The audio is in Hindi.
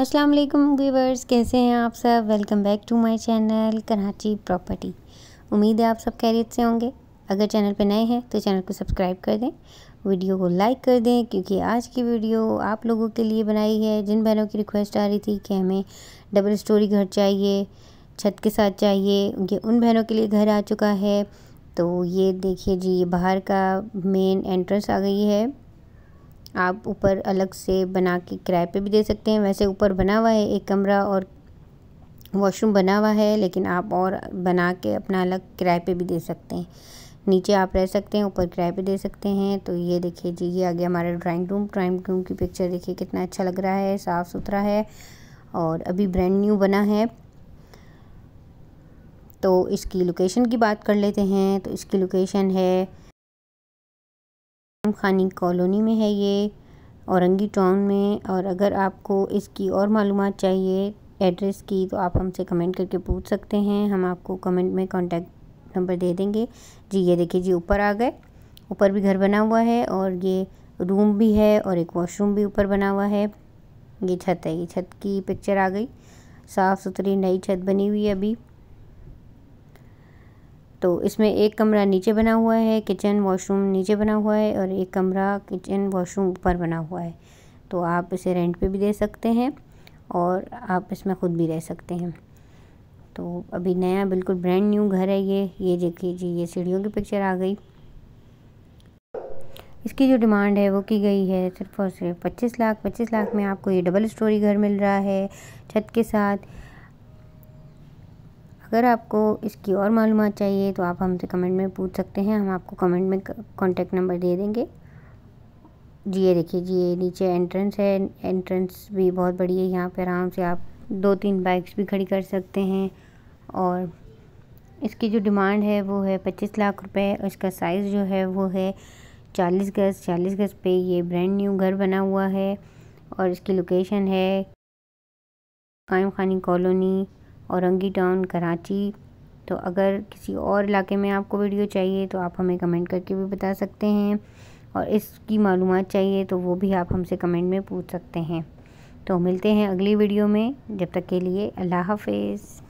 अस्सलाम वालेकुम व्यूवर्स कैसे हैं आप सब welcome back to my channel Karachi property उम्मीद है आप सब खैरियत से होंगे अगर चैनल पर नए हैं तो चैनल को सब्सक्राइब कर दें वीडियो को लाइक कर दें क्योंकि आज की वीडियो आप लोगों के लिए बनाई है जिन बहनों की रिक्वेस्ट आ रही थी कि हमें डबल स्टोरी घर चाहिए छत के साथ चाहिए ये उन बहनों के लिए घर आ चुका है तो ये देखिए जी ये बाहर का मेन एंट्रेंस आ गई है आप ऊपर अलग से बना के किराए पे भी दे सकते हैं वैसे ऊपर बना हुआ है एक कमरा और वॉशरूम बना हुआ है लेकिन आप और बना के अपना अलग किराए पे भी दे सकते हैं नीचे आप रह सकते हैं ऊपर किराए पे दे सकते हैं तो ये देखिए जी ये आ गया हमारा ड्राइंग रूम ड्राइंग रूम की पिक्चर देखिए कितना अच्छा लग रहा है साफ़ सुथरा है और अभी ब्रांड न्यू बना है तो इसकी लोकेशन की बात कर लेते हैं तो इसकी लोकेशन है खानी कॉलोनी में है ये औरंगी टाउन में और अगर आपको इसकी और मालूम चाहिए एड्रेस की तो आप हमसे कमेंट करके पूछ सकते हैं हम आपको कमेंट में कांटेक्ट नंबर दे देंगे जी ये देखिए जी ऊपर आ गए ऊपर भी घर बना हुआ है और ये रूम भी है और एक वॉशरूम भी ऊपर बना हुआ है ये छत है ये छत की पिक्चर आ गई साफ़ सुथरी नई छत बनी हुई है अभी तो इसमें एक कमरा नीचे बना हुआ है किचन वॉशरूम नीचे बना हुआ है और एक कमरा किचन वॉशरूम ऊपर बना हुआ है तो आप इसे रेंट पे भी दे सकते हैं और आप इसमें ख़ुद भी रह सकते हैं तो अभी नया बिल्कुल ब्रांड न्यू घर है ये ये देखिए जी ये सीढ़ियों की पिक्चर आ गई इसकी जो डिमांड है वो की गई है सिर्फ और सिर्फ पच्चीस लाख पच्चीस लाख में आपको ये डबल स्टोरी घर मिल रहा है छत के साथ अगर आपको इसकी और मालूम चाहिए तो आप हमसे कमेंट में पूछ सकते हैं हम आपको कमेंट में कॉन्टेक्ट नंबर दे देंगे जी ये देखिए जी ये नीचे एंट्रेंस है एंट्रेंस भी बहुत बड़ी है यहाँ पर आराम से आप दो तीन बाइक्स भी खड़ी कर सकते हैं और इसकी जो डिमांड है वो है पच्चीस लाख रुपए और इसका साइज़ जो है वो है चालीस गज चालीस गज पे ये ब्रांड न्यू घर बना हुआ है और इसकी लोकेशन है कायम खानी कॉलोनी औरंगी टाउन कराची तो अगर किसी और इलाके में आपको वीडियो चाहिए तो आप हमें कमेंट करके भी बता सकते हैं और इसकी मालूम चाहिए तो वो भी आप हमसे कमेंट में पूछ सकते हैं तो मिलते हैं अगली वीडियो में जब तक के लिए अल्लाह हाफिज़